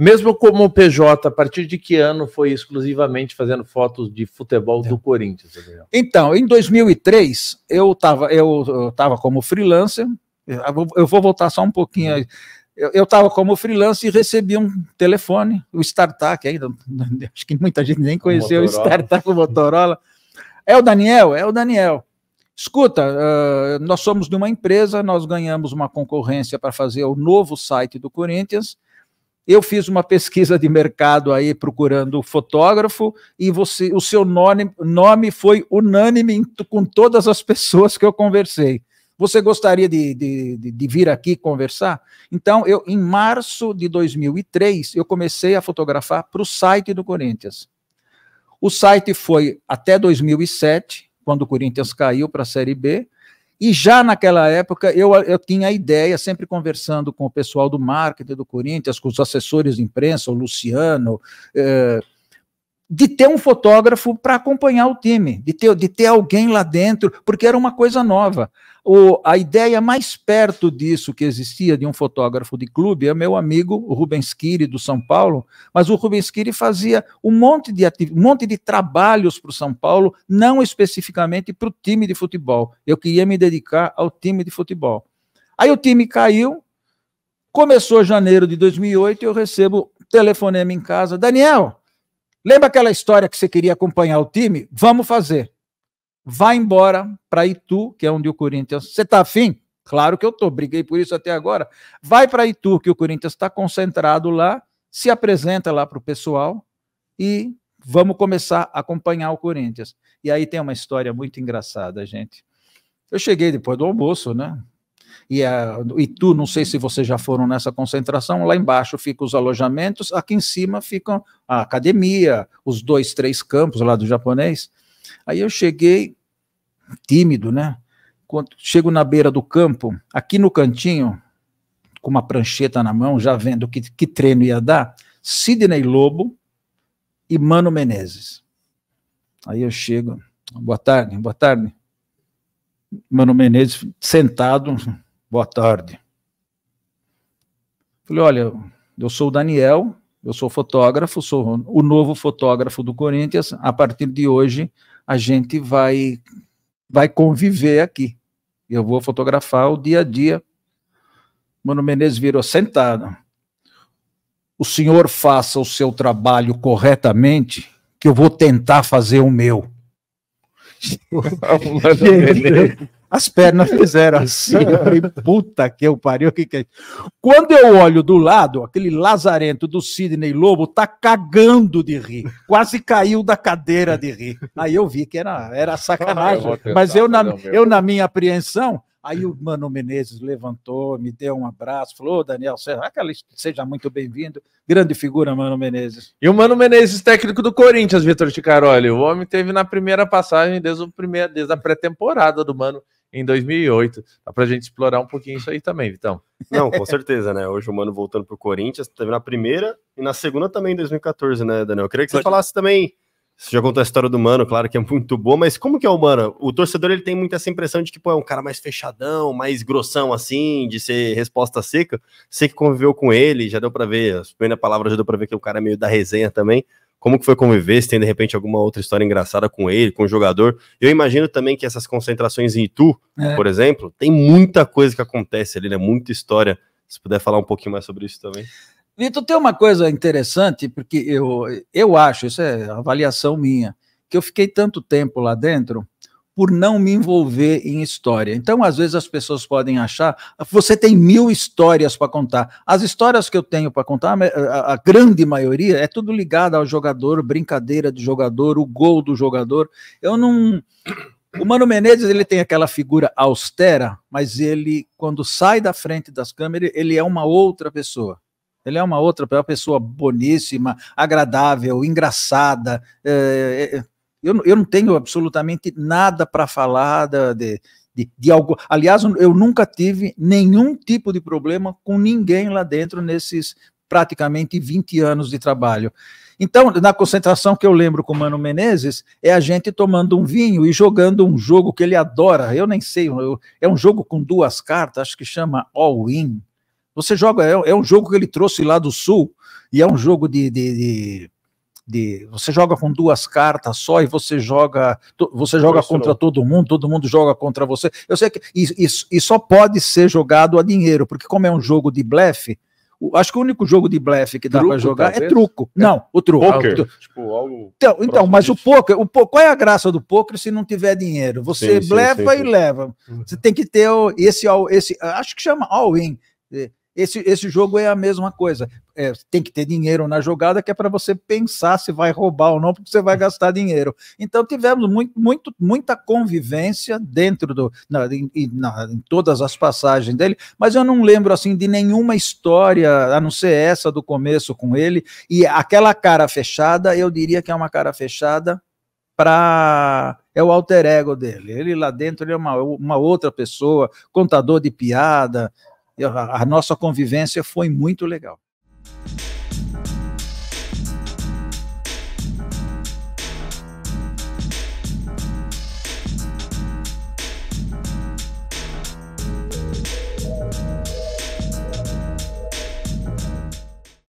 Mesmo como o PJ, a partir de que ano foi exclusivamente fazendo fotos de futebol é. do Corinthians? Gabriel? Então, em 2003, eu estava eu tava como freelancer, eu vou voltar só um pouquinho Eu estava como freelancer e recebi um telefone, o Startup ainda, acho que muita gente nem conheceu o, o Startup, o Motorola. É o Daniel? É o Daniel. Escuta, eh, nós somos de uma empresa, nós ganhamos uma concorrência para fazer o novo site do Corinthians, eu fiz uma pesquisa de mercado aí procurando fotógrafo e você, o seu nome, nome foi unânime com todas as pessoas que eu conversei. Você gostaria de, de, de, vir aqui conversar? Então, eu, em março de 2003, eu comecei a fotografar para o site do Corinthians. O site foi até 2007, quando o Corinthians caiu para a Série B, e já naquela época eu, eu tinha a ideia, sempre conversando com o pessoal do marketing do Corinthians, com os assessores de imprensa, o Luciano, eh, de ter um fotógrafo para acompanhar o time, de ter, de ter alguém lá dentro, porque era uma coisa nova. O, a ideia mais perto disso que existia de um fotógrafo de clube é meu amigo o Rubens Kiri, do São Paulo, mas o Rubens Kiri fazia um monte de, um monte de trabalhos para o São Paulo, não especificamente para o time de futebol. Eu queria me dedicar ao time de futebol. Aí o time caiu, começou janeiro de 2008 e eu recebo telefonema em casa, Daniel, Lembra aquela história que você queria acompanhar o time? Vamos fazer. Vai embora para Itu, que é onde o Corinthians. Você está afim? Claro que eu estou, briguei por isso até agora. Vai para Itu, que o Corinthians está concentrado lá, se apresenta lá para o pessoal e vamos começar a acompanhar o Corinthians. E aí tem uma história muito engraçada, gente. Eu cheguei depois do almoço, né? e a não sei se vocês já foram nessa concentração, lá embaixo ficam os alojamentos, aqui em cima ficam a academia, os dois, três campos lá do japonês. Aí eu cheguei, tímido, né? Quando chego na beira do campo, aqui no cantinho, com uma prancheta na mão, já vendo que, que treino ia dar, Sidney Lobo e Mano Menezes. Aí eu chego, boa tarde, boa tarde. Mano Menezes sentado, boa tarde. Falei, olha, eu sou o Daniel, eu sou fotógrafo, sou o novo fotógrafo do Corinthians. A partir de hoje, a gente vai vai conviver aqui. Eu vou fotografar o dia a dia. Mano Menezes virou sentado. O senhor faça o seu trabalho corretamente, que eu vou tentar fazer o meu. As pernas fizeram assim. Eu falei, puta que eu pariu, que, que é Quando eu olho do lado, aquele lazarento do Sidney Lobo tá cagando de rir. Quase caiu da cadeira de rir. Aí eu vi que era, era ah, sacanagem. mas eu na, eu, na minha apreensão, Aí o Mano Menezes levantou, me deu um abraço, falou: oh, Daniel Serra, seja muito bem-vindo. Grande figura, Mano Menezes. E o Mano Menezes, técnico do Corinthians, Vitor Ticaroli. O homem teve na primeira passagem desde, o primeiro, desde a pré-temporada do Mano em 2008. Dá pra gente explorar um pouquinho isso aí também, Vitão. Não, com certeza, né? Hoje o Mano voltando pro Corinthians, teve na primeira e na segunda também em 2014, né, Daniel? Eu queria que você falasse também você já contou a história do Mano, claro que é muito boa, mas como que é o Mano? O torcedor ele tem muito essa impressão de que pô, é um cara mais fechadão, mais grossão assim, de ser resposta seca. Você que conviveu com ele, já deu para ver, a primeira palavra já deu para ver que o cara é meio da resenha também. Como que foi conviver? Se tem de repente alguma outra história engraçada com ele, com o jogador. Eu imagino também que essas concentrações em Itu, é. por exemplo, tem muita coisa que acontece ali, né? Muita história. Se puder falar um pouquinho mais sobre isso também. Vitor, tem uma coisa interessante, porque eu, eu acho, isso é avaliação minha, que eu fiquei tanto tempo lá dentro por não me envolver em história. Então, às vezes, as pessoas podem achar, você tem mil histórias para contar. As histórias que eu tenho para contar, a, a, grande maioria, é tudo ligado ao jogador, brincadeira de jogador, o gol do jogador. Eu não. O Mano Menezes ele tem aquela figura austera, mas ele, quando sai da frente das câmeras, ele é uma outra pessoa. Ele é uma outra uma pessoa boníssima, agradável, engraçada. É, é, eu, eu não tenho absolutamente nada para falar de, de, de, algo. Aliás, eu nunca tive nenhum tipo de problema com ninguém lá dentro nesses praticamente 20 anos de trabalho. Então, na concentração que eu lembro com o Mano Menezes, é a gente tomando um vinho e jogando um jogo que ele adora. Eu nem sei, eu, é um jogo com duas cartas, acho que chama All In você joga, é, é, um jogo que ele trouxe lá do sul, e é um jogo de, de, de, de Você joga com duas cartas só e você joga. Você joga contra todo mundo, todo mundo joga contra você. Eu sei que. E, e, e, só pode ser jogado a dinheiro, porque como é um jogo de blefe. Acho que o único jogo de blefe que dá para jogar é talvez? é truco. É. Não, o truco. Poker. Tipo, então, então mas disso. o poker, o poker, qual é a graça do poker se não tiver dinheiro? Você sim, blefa sim, sim, e leva. Uhum. Você tem que ter esse, esse, acho que chama all-in. Esse, esse jogo é a mesma coisa. É, tem que ter dinheiro na jogada, que é para você pensar se vai roubar ou não, porque você vai gastar dinheiro. Então, tivemos muito, muito, muita convivência dentro do. Na, em, na, em todas as passagens dele, mas eu não lembro assim de nenhuma história, a não ser essa do começo com ele. E aquela cara fechada, eu diria que é uma cara fechada para é o alter ego dele. Ele lá dentro ele é uma, uma outra pessoa, contador de piada, a nossa convivência foi muito legal.